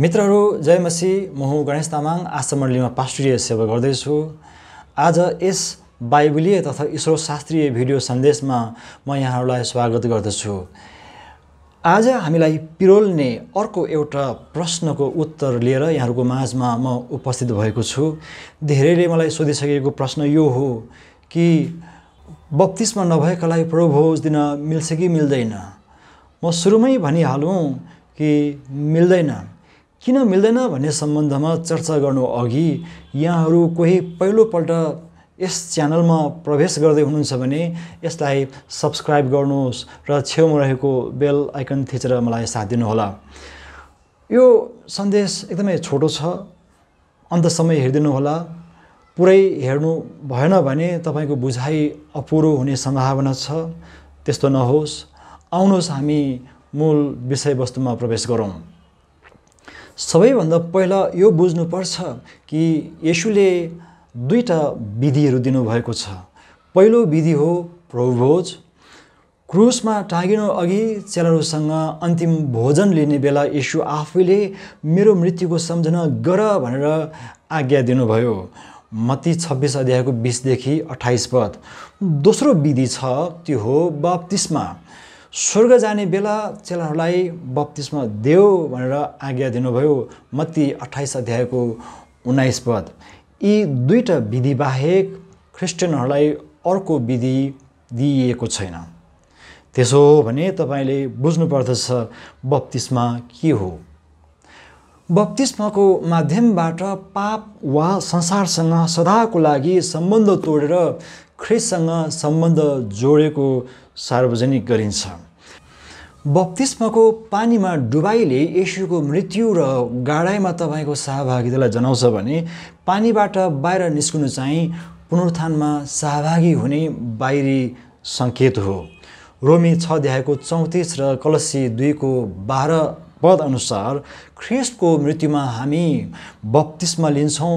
मित्रहरू जय मसी म हुँ गणेश तामाङ आशा मण्डलीमा पास्टुरीय सेवा गर्दैछु आज यस बाइबलीय तथा इसरो शास्त्रीय भिडियो सन्देशमा म यहाँहरूलाई स्वागत गर्दछु आज हामीलाई पिरोल्ने अर्को एउटा प्रश्नको उत्तर लिएर यहाँहरूको माझमा म उपस्थित भएको छु धेरैले मलाई सोधिसकेको प्रश्न यो हो कि बत्तिसमा नभएकालाई प्रभोज दिन मिल्छ कि मिल्दैन म सुरुमै भनिहालौँ कि मिल्दैन किन मिल्दैन भन्ने सम्बन्धमा चर्चा गर्नु अघि यहाँहरू कोही पहिलोपल्ट यस च्यानलमा प्रवेश गर्दै हुनुहुन्छ भने यसलाई सब्सक्राइब गर्नुहोस् र छेउमा रहेको बेल आइकन थिचेर मलाई साथ दिनुहोला यो सन्देश एकदमै छोटो छ अन्तसम्म हेरिदिनुहोला पुरै हेर्नु भएन भने तपाईँको बुझाइ अपुरो हुने सम्भावना छ त्यस्तो नहोस् आउनुहोस् हामी मूल विषयवस्तुमा प्रवेश गरौँ सबैभन्दा पहिला यो बुझ्नुपर्छ कि यसुले दुईवटा विधिहरू दिनुभएको छ पहिलो विधि हो प्रभुभोज क्रुसमा टाँगिनु अघि चेलाहरूसँग अन्तिम भोजन लिने बेला यसु आफैले मेरो मृत्युको सम्झना गर भनेर आज्ञा दिनुभयो मती छब्बिस अध्यायको बिसदेखि अठाइस पद दोस्रो विधि छ त्यो हो बाप्तिसमा स्वर्ग जाने बेला चेलाहरूलाई बत्तिसमा देऊ भनेर आज्ञा दिनुभयो मत्ती अठाइस अध्यायको उन्नाइस पद यी दुईवटा विधि बाहेक क्रिस्चियनहरूलाई अर्को विधि दिइएको छैन त्यसो हो भने तपाईँले बुझ्नुपर्दछ बप्तिस्मा के हो बप्तिस्माको माध्यमबाट पाप वा संसारसँग सदाको लागि सम्बन्ध तोडेर ख्रिससँग सम्बन्ध जोडेको सार्वजनिक गरिन्छ बप्तिस्मको पानीमा डुबाईले यसुको मृत्यु र गाडाइमा तपाईँको सहभागितालाई जनाउँछ भने पानीबाट बाहिर निस्कनु चाहिँ पुनरुत्थानमा सहभागी हुने बाहिरी सङ्केत हो रोमी छ अध्यायको चौतिस र कलसी दुईको बाह्र पद अनुसार ख्रिस्टको मृत्युमा हामी बप्तिस्मा लिन्छौँ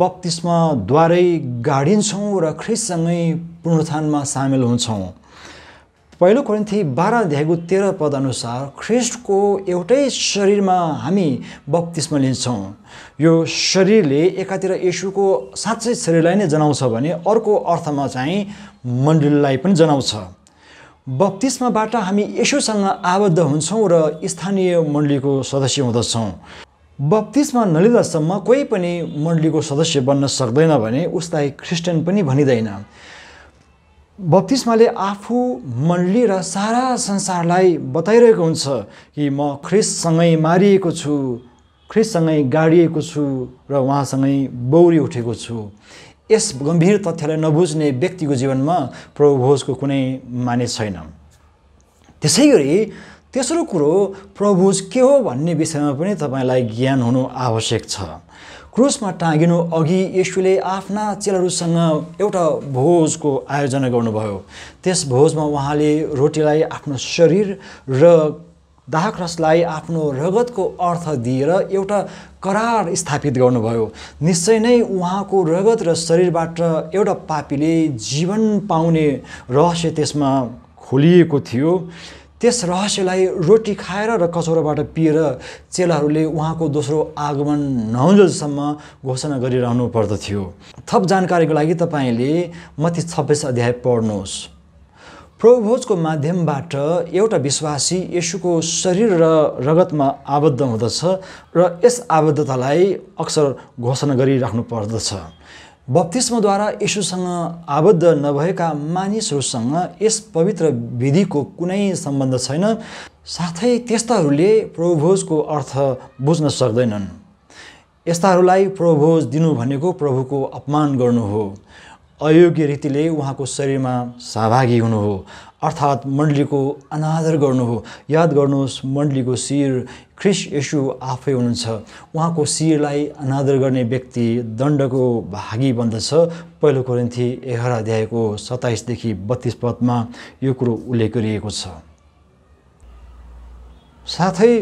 बप्तिस्माद्वारै गाडिन्छौँ र ख्रिस्टसँगै पुनरुत्थानमा सामेल हुन्छौँ पहिलो कोरिन्थी बाह्र ध्यागु तेह्र पदअनुसार ख्रिस्टको एउटै शरीरमा हामी बप्तिस्मा लिन्छौँ यो शरीरले एकातिर यशुको साँच्चै शरीरलाई नै जनाउँछ भने अर्को अर्थमा चाहिँ मण्डलीलाई पनि जनाउँछ बप्तिस्माबाट हामी यसोसँग आबद्ध हुन्छौँ र स्थानीय मण्डलीको सदस्य हुँदछौँ बप्तिस्मा नलिँदासम्म कोही पनि मण्डलीको सदस्य बन्न सक्दैन भने उसलाई क्रिस्चियन पनि भनिँदैन बप्तिस्माले आफू मण्डली र सारा संसारलाई बताइरहेको हुन्छ कि म ख्रिससँगै मारिएको छु ख्रिससँगै गाडिएको छु र उहाँसँगै बौरी उठेको छु यस गम्भीर तथ्यलाई नबुझ्ने व्यक्तिको जीवनमा प्रभुभोजको कुनै माने छैन त्यसै गरी तेस्रो कुरो प्रभुज के हो भन्ने विषयमा पनि तपाईँलाई ज्ञान हुनु आवश्यक छ क्रुसमा टाँगिनु अघि यशुले आफ्ना चेलहरूसँग एउटा भोजको आयोजना गर्नुभयो त्यस भोजमा उहाँले रोटीलाई आफ्नो शरीर र रसलाई आफ्नो रगतको अर्थ दिएर एउटा करार स्थापित गर्नुभयो निश्चय नै उहाँको रगत र शरीरबाट एउटा पापीले जीवन पाउने रहस्य त्यसमा खोलिएको थियो त्यस रहस्यलाई रोटी खाएर र कचौराबाट पिएर चेलाहरूले उहाँको दोस्रो आगमन नहुन्जेलसम्म घोषणा गरिरहनु पर्दथ्यो थप जानकारीको लागि तपाईँले मती छब्बिस अध्याय पढ्नुहोस् प्रभुभोजको माध्यमबाट एउटा विश्वासी यसुको शरीर र रगतमा आबद्ध हुँदछ र यस आबद्धतालाई अक्सर घोषणा गरिराख्नु पर्दछ बप्तिस्मद्वारा यसुसँग आबद्ध नभएका मानिसहरूसँग यस पवित्र विधिको कुनै सम्बन्ध छैन साथै त्यस्ताहरूले प्रभुभोजको अर्थ बुझ्न सक्दैनन् यस्ताहरूलाई प्रभुभोज दिनु भनेको प्रभुको अपमान गर्नु हो अयोग्य रीतिले उहाँको शरीरमा सहभागी हुनु हो अर्थात् मण्डलीको अनादर गर्नु हो याद गर्नुहोस् मण्डलीको शिर ख्रिस यसु आफै हुनुहुन्छ उहाँको शिरलाई अनादर गर्ने व्यक्ति दण्डको भागी बन्दछ पहिलो कोरिन्थी एघार अध्यायको सत्ताइसदेखि बत्तिस पदमा यो कुरो उल्लेख गरिएको छ साथै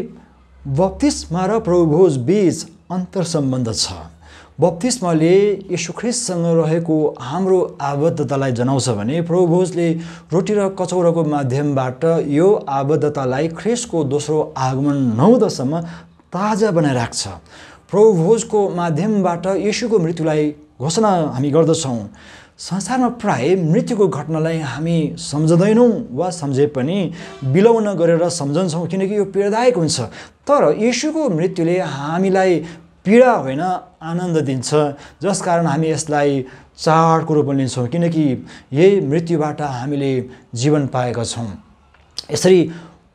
बत्तिसमा र प्रभुभोज बिच सम्बन्ध छ बप्तिस्मले यशुख्रिस्टसँग रहेको हाम्रो आबद्धतालाई जनाउँछ भने प्रभुभोजले रोटी र कचौराको माध्यमबाट यो आबद्धतालाई ख्रिस्टको दोस्रो आगमन नहुँदासम्म ताजा बनाइराख्छ प्रभुभोजको माध्यमबाट यशुको मृत्युलाई घोषणा हामी गर्दछौँ संसारमा प्राय मृत्युको घटनालाई हामी सम्झँदैनौँ वा सम्झे पनि बिलौन गरेर सम्झन्छौँ किनकि यो पीडादायक हुन्छ तर यीशुको मृत्युले हामीलाई पीडा होइन आनन्द दिन्छ जस कारण हामी यसलाई चाडको रूपमा लिन्छौँ किनकि यही मृत्युबाट हामीले जीवन पाएका छौँ यसरी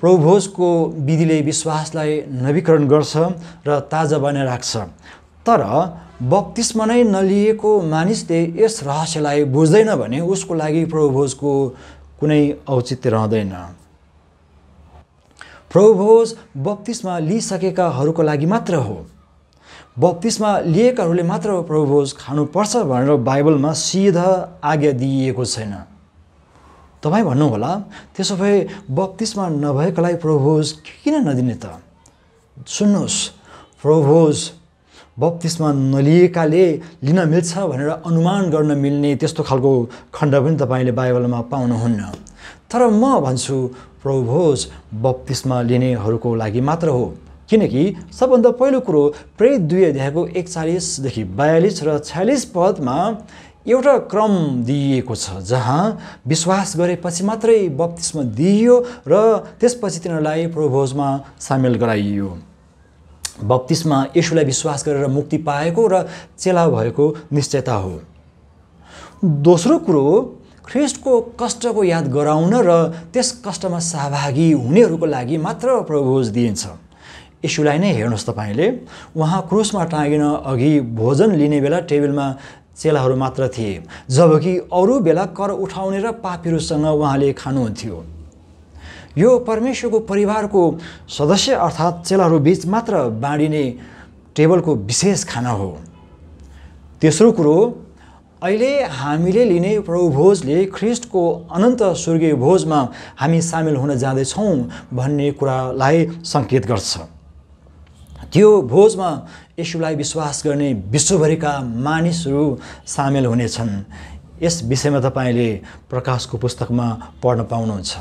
प्रभोजको विधिले विश्वासलाई नवीकरण गर्छ र ताजा बनाएर राख्छ तर बक्तिस्म नै नलिएको मानिसले यस रहस्यलाई बुझ्दैन भने उसको लागि प्रभुभोजको कुनै औचित्य रहँदैन प्रभुभोज बक्तिस्मा लिइसकेकाहरूको लागि मात्र हो बत्तिसमा लिएकाहरूले मात्र प्रभुभोज खानुपर्छ भनेर बाइबलमा सिधा आज्ञा दिइएको छैन तपाईँ भन्नुहोला त्यसो भए बत्तिसमा नभएकालाई प्रभुभोज किन नदिने त सुन्नुहोस् प्रभुभोज बत्तिसमा नलिएकाले लिन मिल्छ भनेर अनुमान गर्न मिल्ने त्यस्तो खालको खण्ड पनि तपाईँले बाइबलमा पाउनुहुन्न तर म भन्छु प्रभुभोज बत्तिसमा लिनेहरूको लागि मात्र हो किनकि सबभन्दा पहिलो कुरो प्रेरित दुई अध्यायको एकचालिसदेखि बयालिस र छ्यालिस पदमा एउटा क्रम दिइएको छ जहाँ विश्वास गरेपछि मात्रै बत्तिसमा दिइयो र त्यसपछि तिनीहरूलाई प्रभोजमा सामेल गराइयो बप्तिस्मा यसुलाई विश्वास गरेर मुक्ति पाएको र चेला भएको निश्चयता हो दोस्रो कुरो ख्रिस्टको कष्टको याद गराउन र त्यस कष्टमा सहभागी हुनेहरूको लागि मात्र प्रभोज दिइन्छ इस्युलाई नै हेर्नुहोस् तपाईँले उहाँ क्रुसमा टाँगिन अघि भोजन लिने बेला टेबलमा चेलाहरू मात्र थिए जबकि अरू बेला कर उठाउने र पापीहरूसँग उहाँले खानुहुन्थ्यो यो परमेश्वरको परिवारको सदस्य अर्थात् चेलाहरू बिच मात्र बाँडिने टेबलको विशेष खाना हो तेस्रो कुरो अहिले हामीले लिने प्रभुभोजले ख्रिस्टको अनन्त स्वर्गीय भोजमा हामी सामेल हुन जाँदैछौँ भन्ने कुरालाई सङ्केत गर्छ त्यो भोजमा यसुलाई विश्वास गर्ने विश्वभरिका मानिसहरू सामेल हुनेछन् यस विषयमा तपाईँले प्रकाशको पुस्तकमा पढ्न पाउनुहुन्छ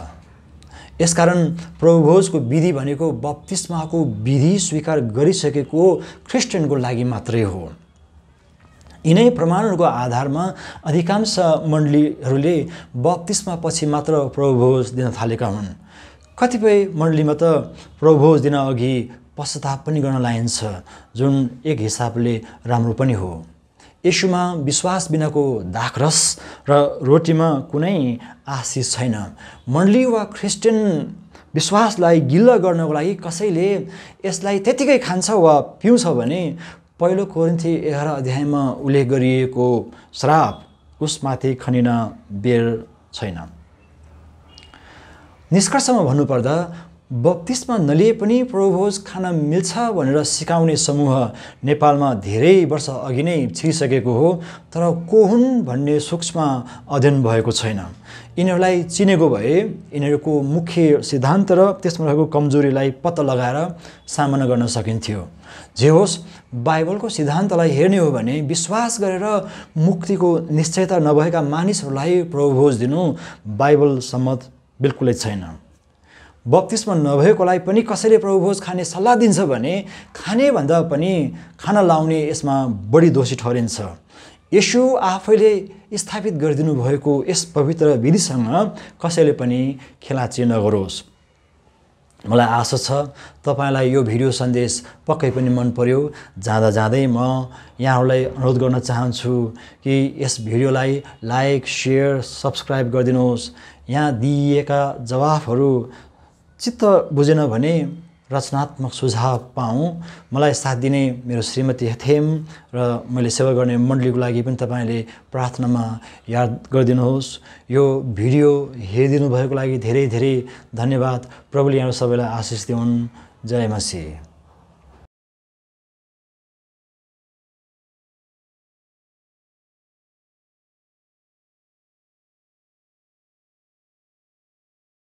यसकारण प्रभुभोजको विधि भनेको बप्तिस्माको विधि स्वीकार गरिसकेको क्रिस्चियनको लागि मात्रै हो यिनै प्रमाणहरूको आधारमा अधिकांश मण्डलीहरूले बप्तिस्मा पछि मात्र प्रभुभोज दिन थालेका हुन् कतिपय मण्डलीमा त प्रभुभोज दिन अघि पश्चाताप पनि गर्न लाइन्छ जुन एक हिसाबले राम्रो पनि हो यसुमा विश्वास बिनाको दाखरस र रोटीमा कुनै आशिष छैन मण्डली वा क्रिस्चियन विश्वासलाई गिल्ल गर्नको लागि कसैले यसलाई त्यतिकै खान्छ वा पिउँछ भने पहिलो कोरिन्थी एघार अध्यायमा उल्लेख गरिएको श्राप उसमाथि खनिन बेर छैन निष्कर्षमा भन्नुपर्दा बत्तिसमा नलिए पनि प्रभोज खान मिल्छ भनेर सिकाउने समूह नेपालमा धेरै वर्ष अघि नै छिरिसकेको हो तर को हुन् भन्ने सूक्ष्म अध्ययन भएको छैन यिनीहरूलाई चिनेको भए यिनीहरूको मुख्य सिद्धान्त र त्यसमा रहेको कमजोरीलाई पत्ता लगाएर सामना गर्न सकिन्थ्यो जे होस् बाइबलको सिद्धान्तलाई हेर्ने हो भने विश्वास गरेर मुक्तिको निश्चयता नभएका मानिसहरूलाई प्रभोज दिनु बाइबल सम्मत बिल्कुलै छैन बत्तिसमा नभएकोलाई पनि कसैले प्रभुभोज खाने सल्लाह दिन्छ भने खाने भन्दा पनि खाना लाउने यसमा बढी दोषी ठहरिन्छ यसो आफैले स्थापित गरिदिनु भएको यस पवित्र विधिसँग कसैले पनि खेलाची नगरोस् मलाई आशा छ तपाईँलाई यो भिडियो सन्देश पक्कै पनि मन पर्यो जाँदा जाँदै म यहाँहरूलाई अनुरोध गर्न चाहन्छु कि यस भिडियोलाई लाइक सेयर सब्सक्राइब गरिदिनुहोस् यहाँ दिइएका जवाफहरू चित्त बुझेन भने रचनात्मक सुझाव पाऊँ मलाई साथ दिने मेरो श्रीमती हेथेम र मैले सेवा गर्ने मण्डलीको लागि पनि तपाईँले प्रार्थनामा याद गरिदिनुहोस् यो भिडियो हेरिदिनु भएको लागि धेरै धेरै धन्यवाद प्रभुले यहाँ सबैलाई आशिष दिउन् जय मसी